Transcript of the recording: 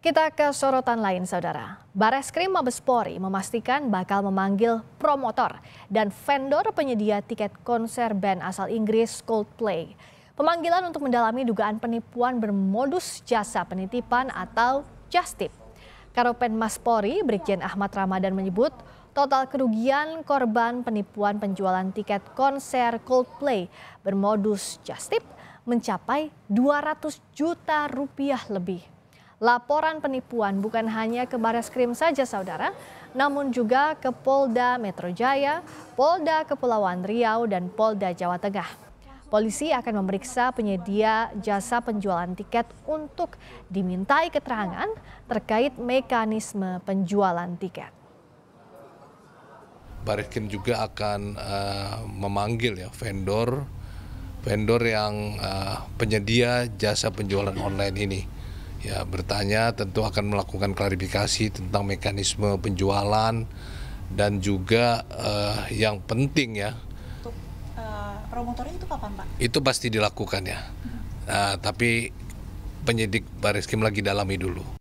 Kita ke sorotan lain, Saudara. Bareskrim Mabespori memastikan bakal memanggil promotor dan vendor penyedia tiket konser band asal Inggris Coldplay. Pemanggilan untuk mendalami dugaan penipuan bermodus jasa penitipan atau justip. Karopen Maspori, Brigjen Ahmad Ramadan menyebut total kerugian korban penipuan penjualan tiket konser Coldplay bermodus justip mencapai 200 juta rupiah lebih laporan penipuan bukan hanya ke Baris Krim saja saudara, namun juga ke Polda Metro Jaya, Polda Kepulauan Riau, dan Polda Jawa Tengah. Polisi akan memeriksa penyedia jasa penjualan tiket untuk dimintai keterangan terkait mekanisme penjualan tiket. Krim juga akan uh, memanggil ya vendor vendor yang uh, penyedia jasa penjualan online ini ya bertanya tentu akan melakukan klarifikasi tentang mekanisme penjualan dan juga uh, yang penting ya. Untuk uh, promotornya itu kapan Pak? Itu pasti dilakukan ya. Mm-hmm. Nah, tapi penyidik Baris Kim lagi dalami dulu.